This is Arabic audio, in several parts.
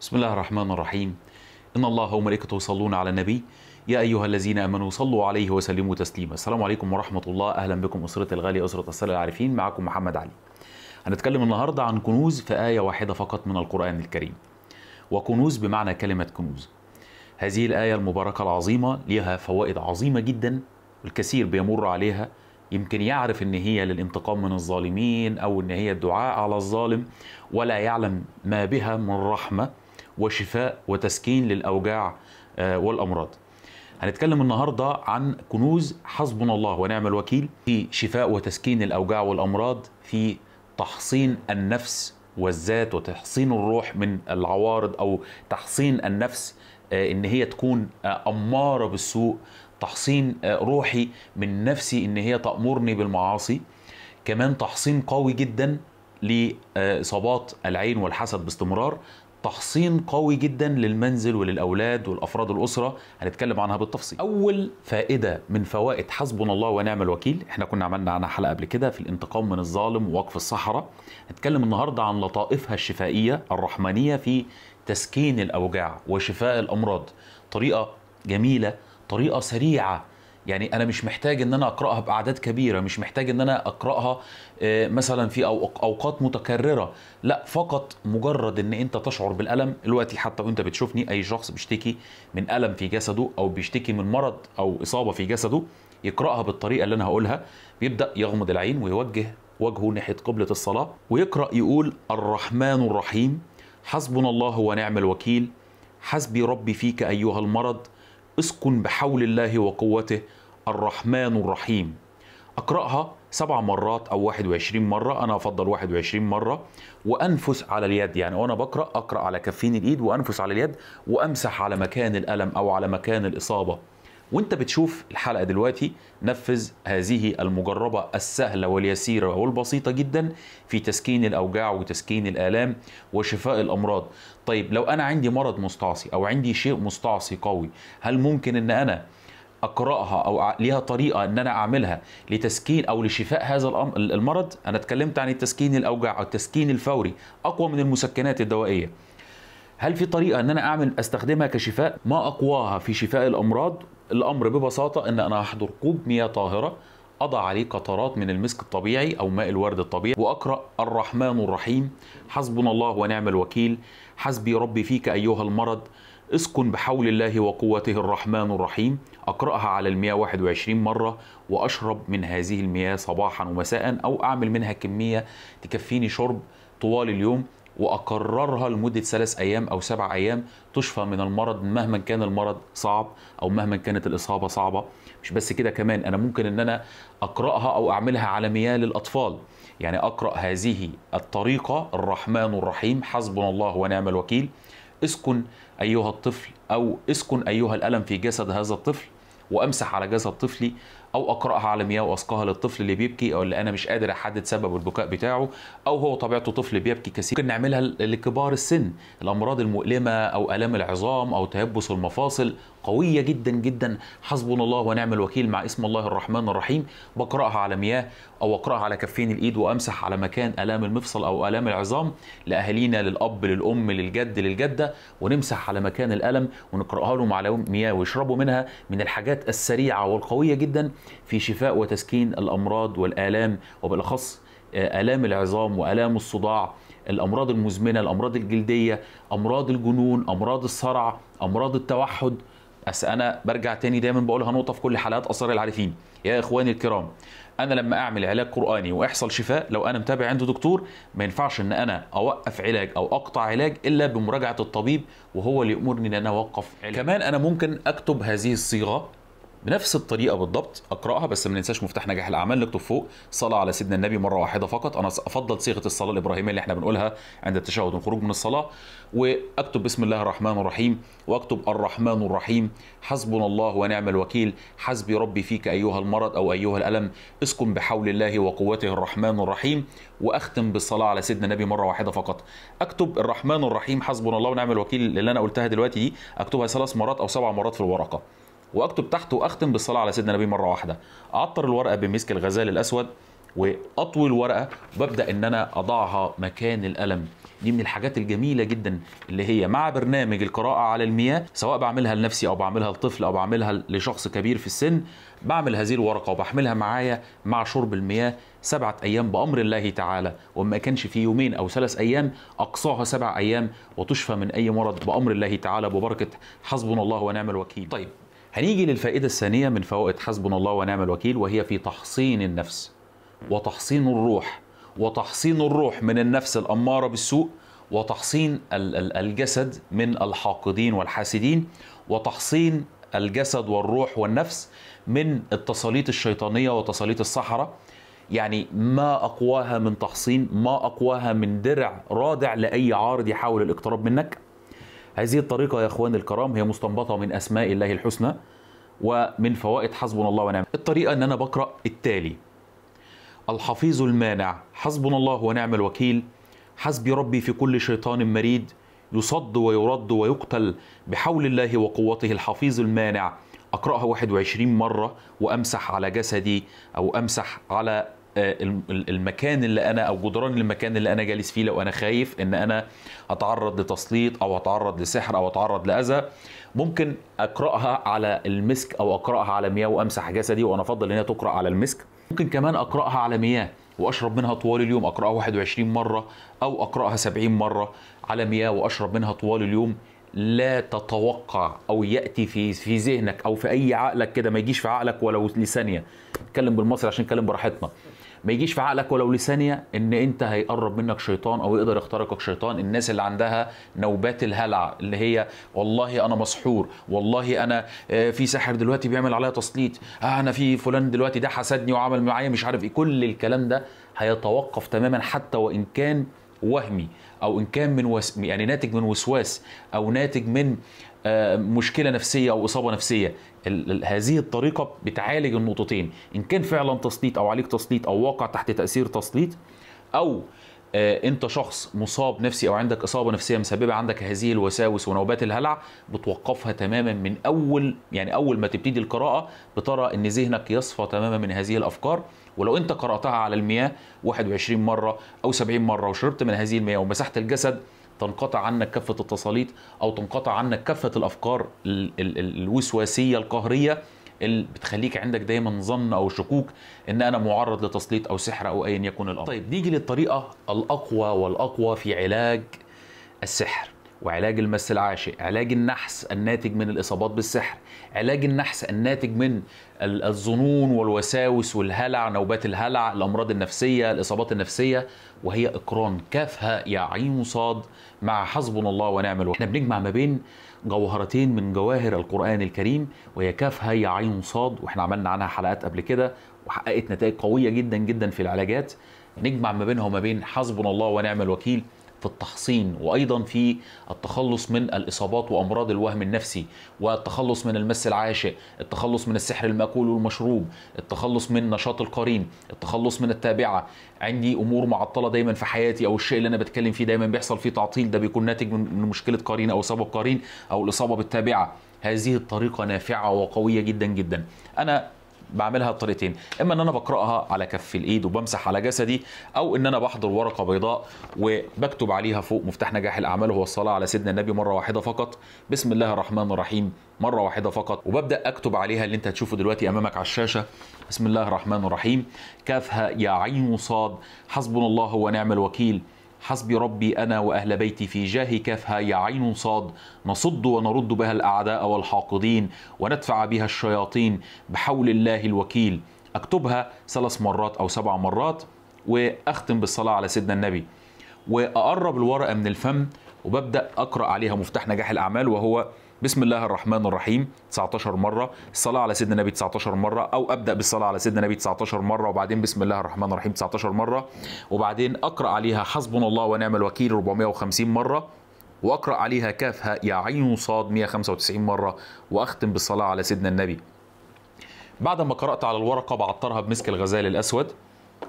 بسم الله الرحمن الرحيم إن الله وملائكته يصلون على النبي يا أيها الذين آمنوا صلوا عليه وسلموا تسليما السلام عليكم ورحمة الله أهلا بكم أسرة الغالية أسرة السلة العارفين معكم محمد علي هنتكلم النهاردة عن كنوز في آية واحدة فقط من القرآن الكريم وكنوز بمعنى كلمة كنوز هذه الآية المباركة العظيمة لها فوائد عظيمة جدا الكثير بيمر عليها يمكن يعرف ان هي للانتقام من الظالمين او ان هي الدعاء على الظالم ولا يعلم ما بها من رحمه وشفاء وتسكين للأوجاع آه، والأمراض هنتكلم النهاردة عن كنوز حسبنا الله ونعم الوكيل في شفاء وتسكين الأوجاع والأمراض في تحصين النفس والذات وتحصين الروح من العوارض أو تحصين النفس آه، إن هي تكون آه، أمارة بالسوء تحصين روحي من نفسي إن هي تأمرني بالمعاصي كمان تحصين قوي جدا لإصابات العين والحسد باستمرار تحصين قوي جدا للمنزل وللاولاد والافراد الاسره هنتكلم عنها بالتفصيل اول فائده من فوائد حسبنا الله ونعم الوكيل احنا كنا عملنا عنها حلقه قبل كده في الانتقام من الظالم ووقف الصحراء هنتكلم النهارده عن لطائفها الشفائيه الرحمانيه في تسكين الاوجاع وشفاء الامراض طريقه جميله طريقه سريعه يعني انا مش محتاج ان انا اقراها باعداد كبيره مش محتاج ان انا اقراها آه، مثلا في اوقات متكرره لا فقط مجرد ان انت تشعر بالالم دلوقتي حتى وانت بتشوفني اي شخص بيشتكي من الم في جسده او بيشتكي من مرض او اصابه في جسده يقراها بالطريقه اللي انا هقولها بيبدا يغمض العين ويوجه وجهه ناحيه قبله الصلاه ويقرا يقول الرحمن الرحيم حسبنا الله ونعم الوكيل حسبي ربي فيك ايها المرض اسكن بحول الله وقوته الرحمن الرحيم أقرأها سبع مرات أو 21 مرة أنا أفضل 21 مرة وأنفس على اليد يعني وأنا بقرأ أقرأ على كفين الإيد وأنفس على اليد وأمسح على مكان الألم أو على مكان الإصابة وانت بتشوف الحلقه دلوقتي نفذ هذه المجربه السهله واليسيره والبسيطه جدا في تسكين الاوجاع وتسكين الالام وشفاء الامراض طيب لو انا عندي مرض مستعصي او عندي شيء مستعصي قوي هل ممكن ان انا اقراها او ليها طريقه ان انا اعملها لتسكين او لشفاء هذا المرض انا اتكلمت عن التسكين الاوجاع او التسكين الفوري اقوى من المسكنات الدوائيه هل في طريقه ان انا اعمل استخدمها كشفاء ما اقواها في شفاء الامراض الامر ببساطه ان انا هحضر كوب مياه طاهره اضع عليه قطرات من المسك الطبيعي او ماء الورد الطبيعي واقرا الرحمن الرحيم حسبنا الله ونعم الوكيل حسبي ربي فيك ايها المرض اسكن بحول الله وقوته الرحمن الرحيم اقراها على المياه 21 مره واشرب من هذه المياه صباحا ومساء او اعمل منها كميه تكفيني شرب طوال اليوم واكررها لمده ثلاث ايام او سبع ايام تشفى من المرض مهما كان المرض صعب او مهما كانت الاصابه صعبه مش بس كده كمان انا ممكن ان انا اقراها او اعملها على مياه للاطفال يعني اقرا هذه الطريقه الرحمن الرحيم حسبنا الله ونعم الوكيل اسكن ايها الطفل او اسكن ايها الالم في جسد هذا الطفل وامسح على جسد طفلي او اقراها على مياه واسقاها للطفل اللي بيبكي او اللي انا مش قادر احدد سبب البكاء بتاعه او هو طبيعته طفل بيبكي كثير ممكن نعملها لكبار السن الامراض المؤلمه او الام العظام او تيبس المفاصل قويه جدا جدا حسبنا الله ونعم الوكيل مع اسم الله الرحمن الرحيم بقراها على مياه او اقراها على كفين الايد وامسح على مكان الام المفصل او الام العظام لاهالينا للاب للام للجد للجده ونمسح على مكان الالم ونقراها لهم على مياه ويشربوا منها من الحاجات السريعه والقويه جدا في شفاء وتسكين الامراض والالام وبالاخص آه، الام العظام والام الصداع الامراض المزمنه الامراض الجلديه امراض الجنون امراض الصرع امراض التوحد بس انا برجع تاني دايما بقولها نقطه في كل حلقات اسرار العارفين يا اخواني الكرام انا لما اعمل علاج قراني ويحصل شفاء لو انا متابع عنده دكتور ما ينفعش ان انا اوقف علاج او اقطع علاج الا بمراجعه الطبيب وهو اللي يامرني ان انا اوقف علاج كمان انا ممكن اكتب هذه الصيغه بنفس الطريقه بالضبط اقراها بس ما ننساش مفتاح نجاح الاعمال نكتب فوق صلاه على سيدنا النبي مره واحده فقط انا افضل صيغه الصلاه الابراهيميه اللي احنا بنقولها عند التشهد والخروج من الصلاه واكتب بسم الله الرحمن الرحيم واكتب الرحمن الرحيم حسبنا الله ونعم الوكيل حسبي ربي فيك ايها المرض او ايها الالم اسكن بحول الله وقوته الرحمن الرحيم واختم بالصلاه على سيدنا النبي مره واحده فقط اكتب الرحمن الرحيم حسبنا الله ونعم الوكيل اللي انا قلتها دلوقتي دي اكتبها ثلاث مرات او سبع مرات في الورقه واكتب تحته واختم بالصلاه على سيدنا النبي مره واحده اعطر الورقه بمسك الغزال الاسود واطوي الورقه وببدا ان انا اضعها مكان القلم دي من الحاجات الجميله جدا اللي هي مع برنامج القراءه على المياه سواء بعملها لنفسي او بعملها لطفل او بعملها لشخص كبير في السن بعمل هذه الورقه وبحملها معايا مع شرب المياه سبعه ايام بامر الله تعالى وما كانش في يومين او ثلاث ايام اقصاها سبع ايام وتشفى من اي مرض بامر الله تعالى ببركه حسبنا الله ونعم الوكيل طيب هنيجي للفائدة الثانية من فوائد حسبنا الله ونعم الوكيل وهي في تحصين النفس وتحصين الروح وتحصين الروح من النفس الأمارة بالسوء وتحصين الجسد من الحاقدين والحاسدين وتحصين الجسد والروح والنفس من التساليط الشيطانية وتساليط الصحراء يعني ما أقواها من تحصين ما أقواها من درع رادع لأي عارض يحاول الاقتراب منك هذه الطريقة يا إخواني الكرام هي مستنبطة من أسماء الله الحسنى ومن فوائد حسبنا الله ونعم الطريقة أن أنا بقرأ التالي الحفيظ المانع حسبنا الله ونعم الوكيل حسبي ربي في كل شيطان مريد يصد ويرد ويقتل بحول الله وقوته الحفيظ المانع أقرأها 21 مرة وأمسح على جسدي أو أمسح على آه، المكان اللي انا او جدران المكان اللي انا جالس فيه لو انا خايف ان انا اتعرض لتسليط او اتعرض لسحر او اتعرض لاذى ممكن اقراها على المسك او اقراها على مياه وامسح جسدي وانا افضل هي تقرا على المسك ممكن كمان اقراها على مياه واشرب منها طوال اليوم اقراها 21 مره او اقراها 70 مره على مياه واشرب منها طوال اليوم لا تتوقع او ياتي في في ذهنك او في اي عقلك كده ما يجيش في عقلك ولو لثانيه اتكلم بالمصري عشان نتكلم براحتنا ما يجيش في عقلك ولو لثانيه ان انت هيقرب منك شيطان او يقدر يخترقك شيطان الناس اللي عندها نوبات الهلع اللي هي والله انا مسحور والله انا آه، في ساحر دلوقتي بيعمل عليا تسليط آه، انا في فلان دلوقتي ده حسدني وعمل معايا مش عارف ايه كل الكلام ده هيتوقف تماما حتى وان كان وهمي او ان كان من وس... يعني ناتج من وسواس او ناتج من آه، مشكله نفسيه او اصابه نفسيه هذه الطريقه بتعالج النقطتين ان كان فعلا تسليط او عليك تسليط او واقع تحت تاثير تسليط او آه، انت شخص مصاب نفسي او عندك اصابه نفسيه مسببه عندك هذه الوساوس ونوبات الهلع بتوقفها تماما من اول يعني اول ما تبتدي القراءه بترى ان ذهنك يصفى تماما من هذه الافكار ولو انت قراتها على المياه 21 مره او 70 مره وشربت من هذه المياه ومسحت الجسد تنقطع عنك كافه التساليط او تنقطع عنك كافه الافكار الوسواسيه القهريه اللي بتخليك عندك دايما ظن او شكوك ان انا معرض لتسليط او سحر او ايا يكن الامر. طيب نيجي للطريقه الاقوى والاقوى في علاج السحر. وعلاج المس العاشق، علاج النحس الناتج من الإصابات بالسحر علاج النحس الناتج من الظنون والوساوس والهلع نوبات الهلع الأمراض النفسية الإصابات النفسية وهي إقران كافها يا عين صاد مع حسبنا الله ونعم الوكيل احنا بنجمع ما بين جوهرتين من جواهر القرآن الكريم وهي كاف هي عين صاد واحنا عملنا عنها حلقات قبل كده وحققت نتائج قوية جدا جدا في العلاجات نجمع ما بينها وما بين حسبنا الله ونعم الوكيل في التحصين وايضا في التخلص من الاصابات وامراض الوهم النفسي والتخلص من المس العاشق، التخلص من السحر الماكول والمشروب، التخلص من نشاط القرين، التخلص من التابعه، عندي امور معطله دايما في حياتي او الشيء اللي انا بتكلم فيه دايما بيحصل فيه تعطيل ده بيكون ناتج من مشكله قرين او اصابه قرين او الاصابه بالتابعه، هذه الطريقه نافعه وقويه جدا جدا. انا بعملها بطريقتين اما ان انا بقراها على كف الايد وبمسح على جسدي او ان انا بحضر ورقه بيضاء وبكتب عليها فوق مفتاح نجاح الاعمال وهو الصلاه على سيدنا النبي مره واحده فقط بسم الله الرحمن الرحيم مره واحده فقط وببدا اكتب عليها اللي انت هتشوفه دلوقتي امامك على الشاشه بسم الله الرحمن الرحيم كافها يا عين صاد حسبنا الله ونعم الوكيل حسبي ربي أنا وأهل بيتي في جاه كافها يا عين صاد نصد ونرد بها الأعداء والحاقدين وندفع بها الشياطين بحول الله الوكيل أكتبها ثلاث مرات أو سبع مرات وأختم بالصلاة على سيدنا النبي وأقرب الورقة من الفم وببدأ أقرأ عليها مفتاح نجاح الأعمال وهو بسم الله الرحمن الرحيم 19 مره الصلاه على سيدنا النبي 19 مره او ابدا بالصلاه على سيدنا النبي 19 مره وبعدين بسم الله الرحمن الرحيم 19 مره وبعدين اقرا عليها حسبنا الله ونعم الوكيل 450 مره واقرا عليها كاف يا عين صاد 195 مره واختم بالصلاه على سيدنا النبي بعد ما قرات على الورقه بعطرها بمسك الغزال الاسود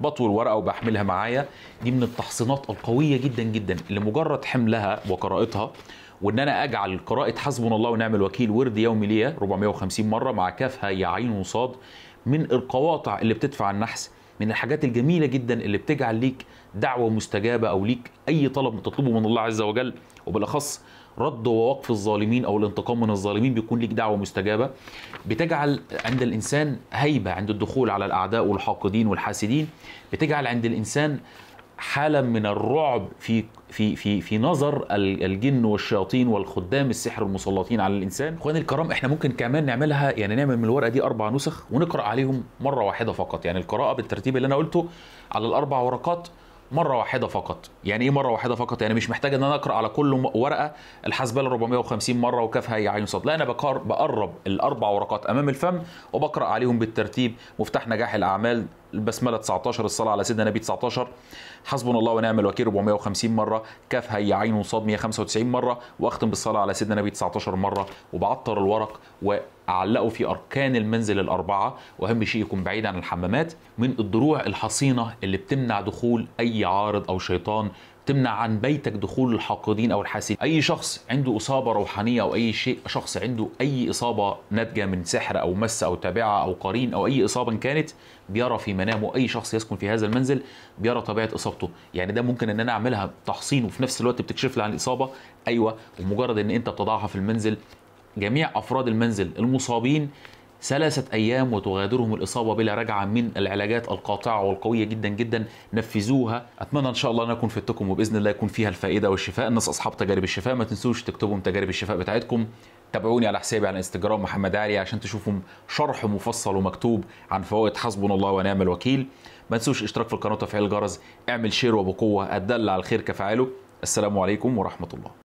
بطوي الورقه وبحملها معايا دي من التحصينات القويه جدا جدا لمجرد حملها وقراءتها وان انا اجعل قراءه حسبنا الله ونعم الوكيل ورد يومي ليا 450 مره مع كافها يا عين وصاد من القواطع اللي بتدفع النحس من الحاجات الجميله جدا اللي بتجعل ليك دعوه مستجابه او ليك اي طلب تطلبه من الله عز وجل وبالاخص رد ووقف الظالمين او الانتقام من الظالمين بيكون ليك دعوه مستجابه بتجعل عند الانسان هيبه عند الدخول على الاعداء والحاقدين والحاسدين بتجعل عند الانسان حاله من الرعب في في في في نظر الجن والشياطين والخدام السحر المسلطين على الانسان اخواني الكرام احنا ممكن كمان نعملها يعني نعمل من الورقه دي اربع نسخ ونقرا عليهم مره واحده فقط يعني القراءه بالترتيب اللي انا قلته على الاربع ورقات مره واحده فقط يعني ايه مره واحده فقط يعني مش محتاج ان انا اقرا على كل ورقه الحاسبة الحسبله 450 مره وكافها هي عين صاد لا انا بقرب الاربع ورقات امام الفم وبقرا عليهم بالترتيب مفتاح نجاح الاعمال البسمله 19 الصلاه على سيدنا النبي 19 حسبنا الله ونعم الوكيل 450 مره كاف هي عين وصاد 195 مره واختم بالصلاه على سيدنا النبي 19 مره وبعطر الورق واعلقه في اركان المنزل الاربعه واهم شيء يكون بعيد عن الحمامات من الدروع الحصينه اللي بتمنع دخول اي عارض او شيطان تمنع عن بيتك دخول الحاقدين او الحاسدين اي شخص عنده اصابه روحانيه او اي شيء شخص عنده اي اصابه ناتجه من سحر او مس او تابعه او قرين او اي اصابه كانت بيرى في منامه اي شخص يسكن في هذا المنزل بيرى طبيعه اصابته يعني ده ممكن ان انا اعملها تحصين وفي نفس الوقت بتكشف لي عن الاصابه ايوه ومجرد ان انت بتضعها في المنزل جميع افراد المنزل المصابين ثلاثة أيام وتغادرهم الإصابة بلا رجعة من العلاجات القاطعة والقوية جدا جدا نفذوها أتمنى إن شاء الله أن أكون فدتكم وبإذن الله يكون فيها الفائدة والشفاء الناس أصحاب تجارب الشفاء ما تنسوش تكتبوا تجارب الشفاء بتاعتكم تابعوني على حسابي على انستجرام محمد علي عشان تشوفوا شرح مفصل ومكتوب عن فوائد حسبنا الله ونعم الوكيل ما تنسوش الاشتراك في القناة وتفعيل الجرس اعمل شير وبقوة الدل على الخير كفعاله السلام عليكم ورحمة الله